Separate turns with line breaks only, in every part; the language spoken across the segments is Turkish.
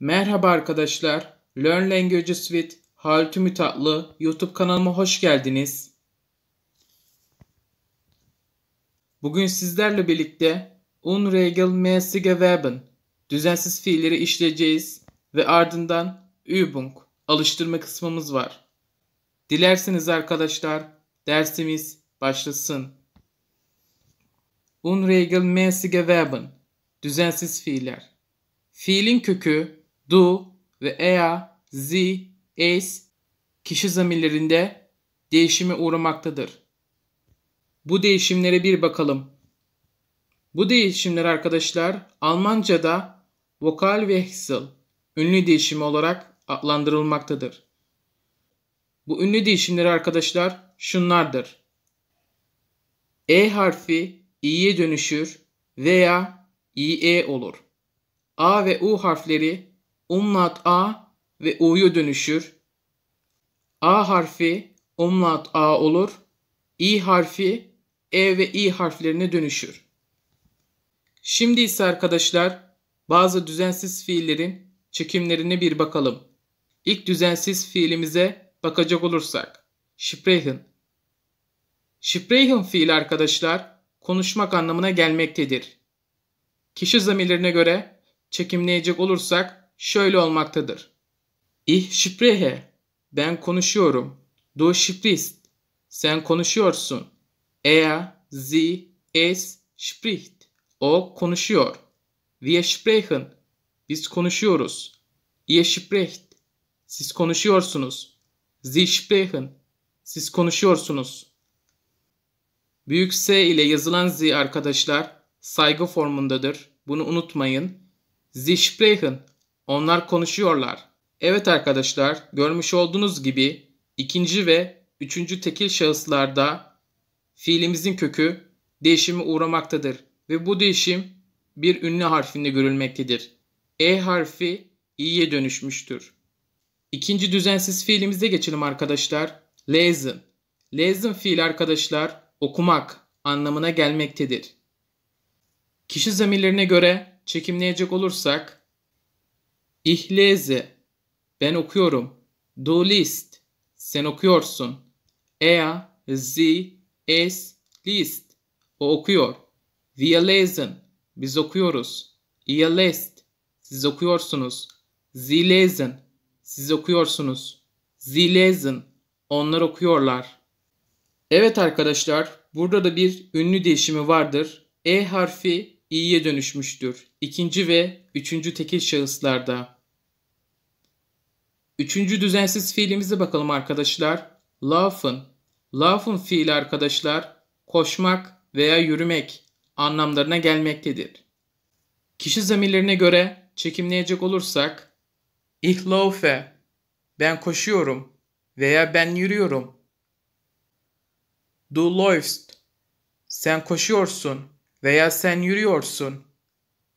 Merhaba arkadaşlar. Learn Languages with Halit Ümit YouTube kanalıma hoş geldiniz. Bugün sizlerle birlikte Unregelmäßige Verben düzensiz fiilleri işleyeceğiz ve ardından Übung alıştırma kısmımız var. Dilerseniz arkadaşlar dersimiz başlasın. Unregelmäßige Verben düzensiz fiiller. Fiilin kökü Do ve ea, zi, es kişi zamirlerinde değişime uğramaktadır. Bu değişimlere bir bakalım. Bu değişimler arkadaşlar Almanca'da vokal wechsel ünlü değişimi olarak adlandırılmaktadır. Bu ünlü değişimleri arkadaşlar şunlardır. E harfi i'ye dönüşür veya i'e olur. A ve U harfleri umlaut a ve o'ya dönüşür. A harfi umlaut a olur. i harfi e ve i harflerine dönüşür. Şimdi ise arkadaşlar bazı düzensiz fiillerin çekimlerine bir bakalım. İlk düzensiz fiilimize bakacak olursak. Sprechen. Sprechen fiil arkadaşlar konuşmak anlamına gelmektedir. Kişi zamirlerine göre çekimleyecek olursak şöyle olmaktadır. Ich spreche. Ben konuşuyorum. Du sprichst. Sen konuşuyorsun. Er, sie, es spricht. O konuşuyor. Wir sprechen. Biz konuşuyoruz. Ihr sprecht. Siz konuşuyorsunuz. Sie sprechen. Siz konuşuyorsunuz. Büyük S ile yazılan Z arkadaşlar saygı formundadır. Bunu unutmayın. Sie sprechen onlar konuşuyorlar. Evet arkadaşlar, görmüş olduğunuz gibi ikinci ve üçüncü tekil şahıslarda fiilimizin kökü değişimi uğramaktadır ve bu değişim bir ünlü harfinde görülmektedir. E harfi i'ye dönüşmüştür. İkinci düzensiz fiilimize geçelim arkadaşlar. Lesen. Lesen fiil arkadaşlar okumak anlamına gelmektedir. Kişi zamirlerine göre çekimleyecek olursak İhleze Ben okuyorum. Du liest. Sen okuyorsun. Er, sie, es list O okuyor. Wir lesen. Biz okuyoruz. Ihr lest. Siz okuyorsunuz. Sie lesen. Siz okuyorsunuz. Sie lesen. Onlar okuyorlar. Evet arkadaşlar, burada da bir ünlü değişimi vardır. E harfi i'ye dönüşmüştür. İkinci ve üçüncü tekil şahıslarda. Üçüncü düzensiz fiilimize bakalım arkadaşlar. Laufen. Laufen fiili arkadaşlar koşmak veya yürümek anlamlarına gelmektedir. Kişi zamirlerine göre çekimleyecek olursak Ich laufe. Ben koşuyorum veya ben yürüyorum. Du läufst. Sen koşuyorsun veya sen yürüyorsun.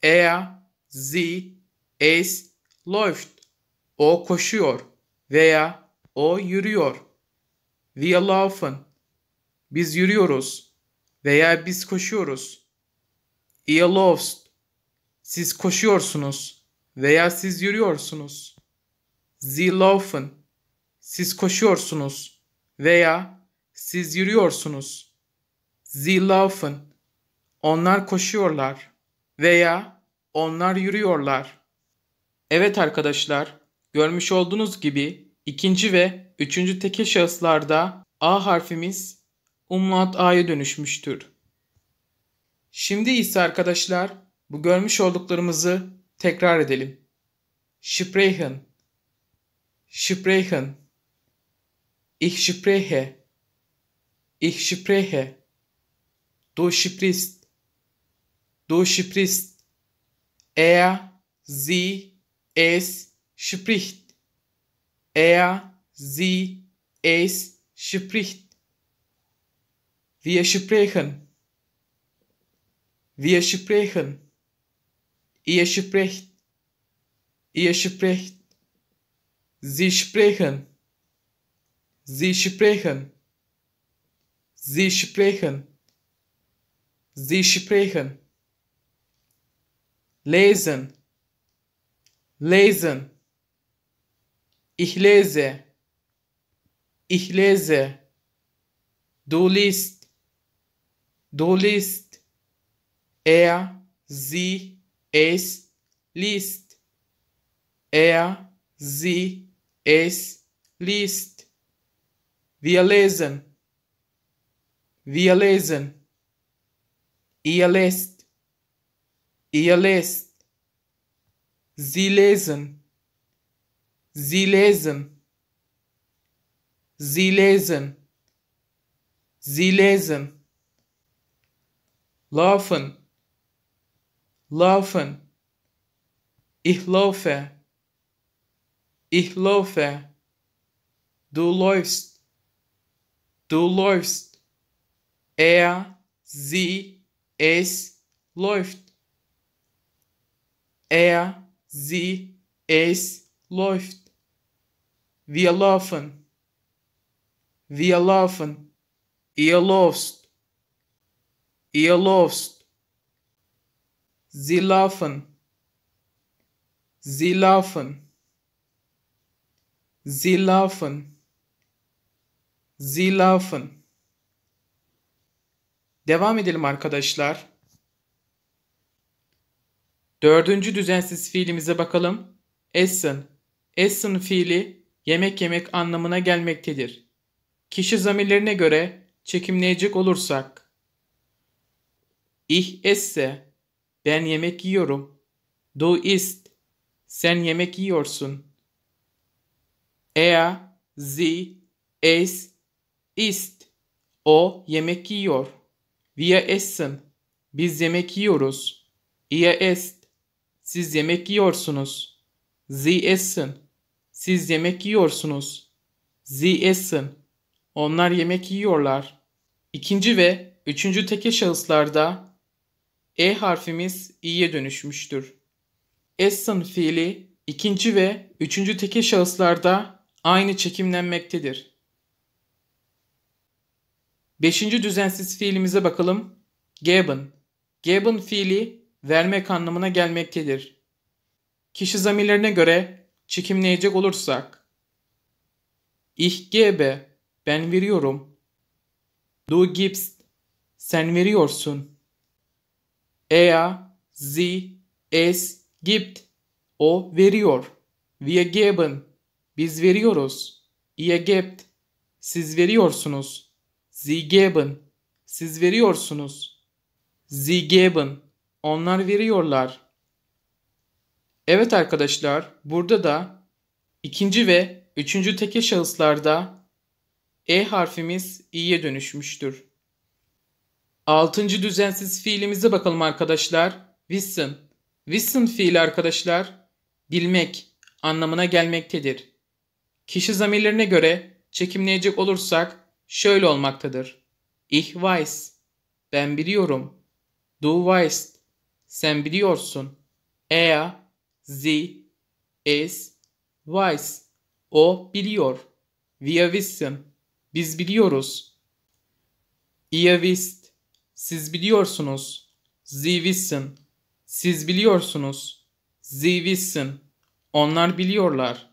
Er, sie, es läuft. O koşuyor veya o yürüyor. We are Biz yürüyoruz veya biz koşuyoruz. He loves. Siz koşuyorsunuz veya siz yürüyorsunuz. Sie laufen. Siz koşuyorsunuz veya siz yürüyorsunuz. Sie laufen. Onlar koşuyorlar veya onlar yürüyorlar. Evet arkadaşlar, Görmüş olduğunuz gibi ikinci ve üçüncü tekil şahıslarda A harfimiz umlaut A'ya dönüşmüştür. Şimdi ise arkadaşlar bu görmüş olduklarımızı tekrar edelim. Sprechen, sprechen, ich spreche, ich spreche, du sprichst, du sprichst, er, sie, es, spricht. Er, sie, es spricht. Wir sprechen. Wir sprechen. Ihr spricht. Ihr spricht. Sie sprechen. Sie sprechen. Sie sprechen. Sie sprechen. Lesen. Lesen. Ich lese. Ich lese. Du liest. Du liest. Er, sie, es liest. Er, sie, es liest. Wir lesen. Wir lesen. Ihr lest. Ihr lest. Sie lesen. Sie lesen. Sie lesen. Sie lesen. Laufen. Laufen. Ich laufe. Ich laufe. Du läufst. Du läufst. Er, sie, es läuft. Er, sie, es läuft. Wir laufen. Wir laufen. Ihr lauft. Ihr lauft. Sie laufen. Sie laufen. Sie laufen. Sie laufen. Devam edelim arkadaşlar. Dördüncü düzensiz fiilimize bakalım. Essen Essen fiili yemek yemek anlamına gelmektedir. Kişi zamirlerine göre çekimleyecek olursak. Ich esse, ben yemek yiyorum. Du isst, sen yemek yiyorsun. Er, sie, es, ist, o yemek yiyor. Wir essen, biz yemek yiyoruz. Ihr esst, siz yemek yiyorsunuz. Sie essen, siz yemek yiyorsunuz. Sie essen. Onlar yemek yiyorlar. İkinci ve üçüncü teke şahıslarda E harfimiz i'ye dönüşmüştür. Essen fiili ikinci ve üçüncü teke şahıslarda aynı çekimlenmektedir. Beşinci düzensiz fiilimize bakalım. Geben. Geben fiili vermek anlamına gelmektedir. Kişi zamirlerine göre çekimleyecek olursak Ich gebe ben veriyorum. Du gibst sen veriyorsun. Er, sie, es gibt o veriyor. Wir geben biz veriyoruz. Ihr gebt siz veriyorsunuz. Sie geben siz veriyorsunuz. Sie geben onlar veriyorlar. Evet arkadaşlar burada da ikinci ve üçüncü teke şahıslarda E harfimiz i'ye dönüşmüştür. Altıncı düzensiz fiilimize bakalım arkadaşlar. Wissen. Wissen fiili arkadaşlar bilmek anlamına gelmektedir. Kişi zamirlerine göre çekimleyecek olursak şöyle olmaktadır. Ich weiß. Ben biliyorum. Du weißt. Sen biliyorsun. Er Sie es weiß. O biliyor. Wir wissen. Biz biliyoruz. Ihr wisst. Siz biliyorsunuz. Sie wissen. Siz biliyorsunuz. Sie wissen. Onlar biliyorlar.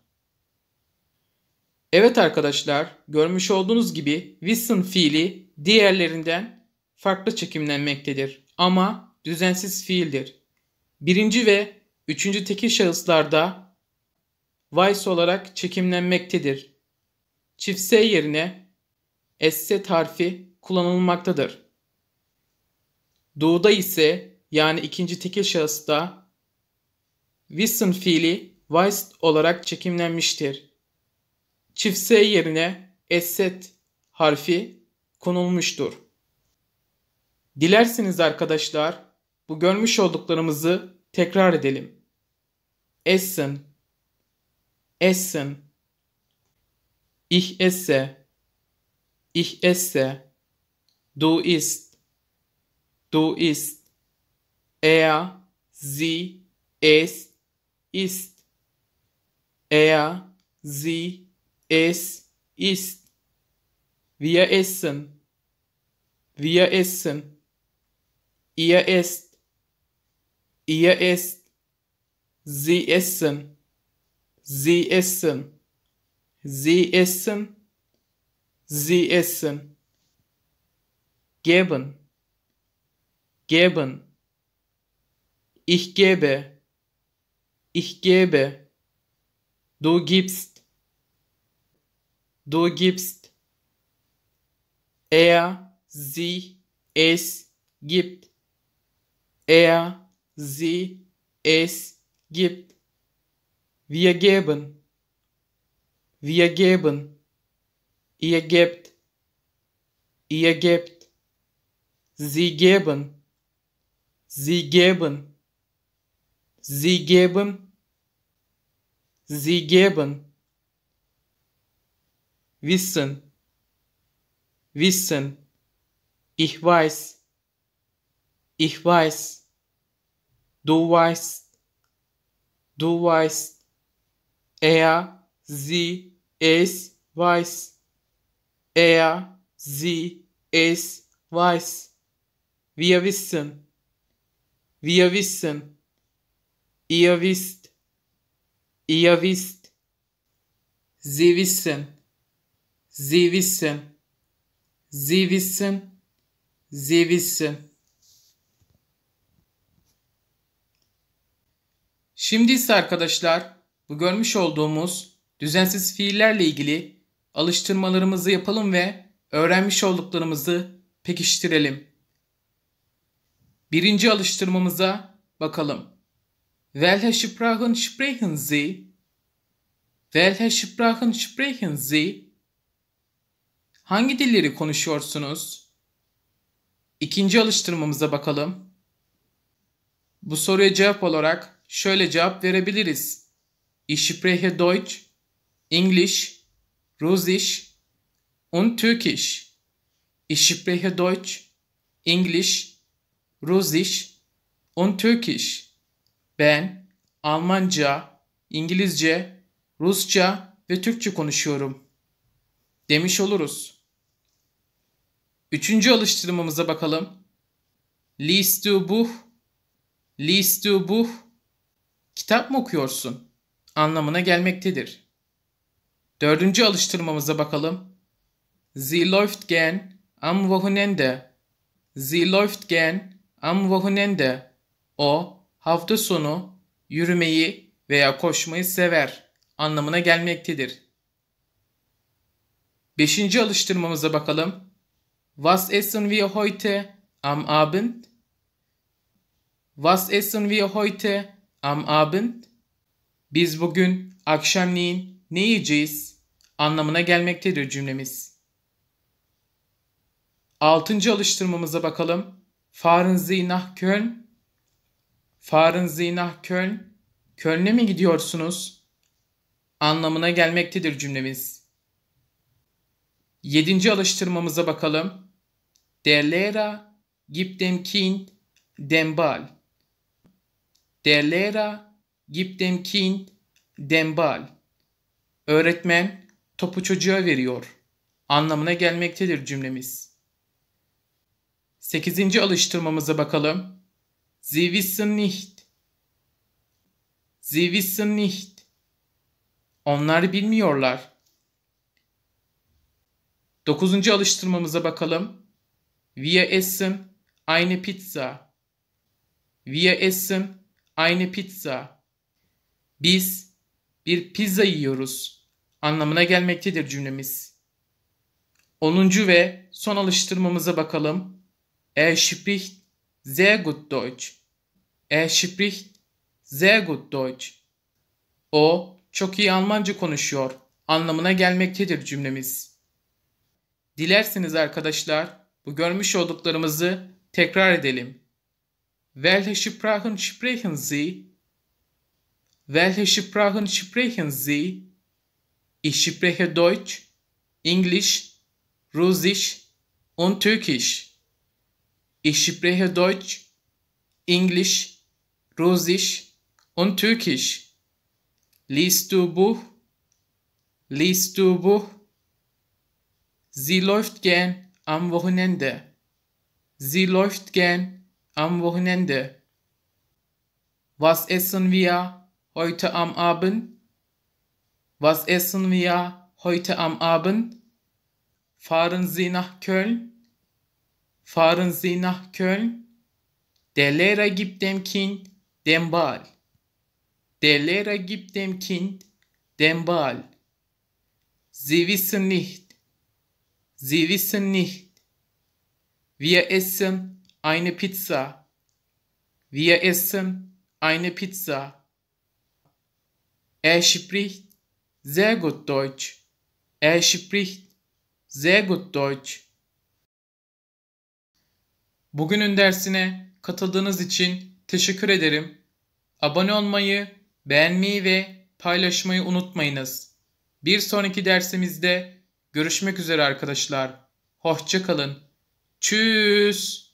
Evet arkadaşlar, görmüş olduğunuz gibi wissen fiili diğerlerinden farklı çekimlenmektedir ama düzensiz fiildir. Birinci ve üçüncü tekil şahıslarda vice olarak çekimlenmektedir. Çiftse yerine esse tarfi kullanılmaktadır. Doğuda ise yani ikinci tekil şahısta wissen fiili vice olarak çekimlenmiştir. Çiftse yerine esset harfi konulmuştur. Dilerseniz arkadaşlar bu görmüş olduklarımızı Tekrar edelim. Essen. Essen. Ich esse. Ich esse. Du isst. Du isst. Er, sie, es, ist. Er, sie, es, ist. Wir essen. Wir essen. Ihr esst. Er ist. Sie essen. Sie essen. Sie essen. Sie essen. Geben. Geben. Ich gebe. Ich gebe. Du gibst. Du gibst. Er, sie, es gibt. Er, sie es gibt. Wir geben. Wir geben. Ihr gebt. Ihr gebt. Sie geben. Sie geben. Sie geben. Sie geben. Wissen. Wissen. Ich weiß. Ich weiß. Du weißt, du weißt, er, sie, es weiß, er, sie, es weiß. Wir wissen, wir wissen, ihr wisst, ihr wisst, sie wissen, sie wissen, sie wissen, sie wissen. Sie wissen. Şimdi ise arkadaşlar bu görmüş olduğumuz düzensiz fiillerle ilgili alıştırmalarımızı yapalım ve öğrenmiş olduklarımızı pekiştirelim. Birinci alıştırmamıza bakalım. Welche Sprachen sprechen Sie? Welche Sprachen sprechen Sie? Hangi dilleri konuşuyorsunuz? İkinci alıştırmamıza bakalım. Bu soruya cevap olarak şöyle cevap verebiliriz. Ich spreche Deutsch, English, Russisch und Türkisch. Ich spreche Deutsch, English, Russisch und Türkisch. Ben Almanca, İngilizce, Rusça ve Türkçe konuşuyorum demiş oluruz. Üçüncü alıştırmamıza bakalım. Listu buh, listu buh, kitap mı okuyorsun anlamına gelmektedir. Dördüncü alıştırmamıza bakalım. Sie läuft gern am Wochenende. Sie läuft gern am Wochenende. O hafta sonu yürümeyi veya koşmayı sever anlamına gelmektedir. Beşinci alıştırmamıza bakalım. Was essen wir heute am Abend? Was essen wir heute Am Abend biz bugün akşamleyin ne yiyeceğiz anlamına gelmektedir cümlemiz. Altıncı alıştırmamıza bakalım. Fahren Sie nach Köln? Fahren Sie nach Köln? Köln'e mi gidiyorsunuz? Anlamına gelmektedir cümlemiz. Yedinci alıştırmamıza bakalım. Der Lehrer gibt dem Kind den Ball. Der Lehrer gibt dem Kind den Ball. Öğretmen topu çocuğa veriyor anlamına gelmektedir cümlemiz. Sekizinci alıştırmamıza bakalım. Sie wissen nicht. Sie wissen nicht. Onlar bilmiyorlar. Dokuzuncu alıştırmamıza bakalım. Wir essen eine Pizza. Wir essen aynı pizza. Biz bir pizza yiyoruz anlamına gelmektedir cümlemiz. 10. ve son alıştırmamıza bakalım. Er spricht sehr gut Deutsch. Er spricht sehr gut Deutsch. O çok iyi Almanca konuşuyor anlamına gelmektedir cümlemiz. Dilerseniz arkadaşlar bu görmüş olduklarımızı tekrar edelim. Welche Sprachen sprechen Sie? Welche Sprachen sprechen Sie? Ich spreche Deutsch, Englisch, Russisch und Türkisch. Ich spreche Deutsch, Englisch, Russisch und Türkisch. Liest du Buch? Liest du Buch? Sie läuft gern am Wochenende. Sie läuft gern am Wochenende. Was essen wir heute am Abend? Was essen wir heute am Abend? Fahren Sie nach Köln? Fahren Sie nach Köln? Der Lehrer gibt dem Kind den Ball. Der Lehrer gibt dem Kind den Ball. Sie wissen nicht. Sie wissen nicht. Wir essen eine Pizza. Wir essen eine Pizza. Er spricht sehr gut Deutsch. Er spricht sehr gut Deutsch. Bugünün dersine katıldığınız için teşekkür ederim. Abone olmayı, beğenmeyi ve paylaşmayı unutmayınız. Bir sonraki dersimizde görüşmek üzere arkadaşlar. Hoşça kalın. Tschüss.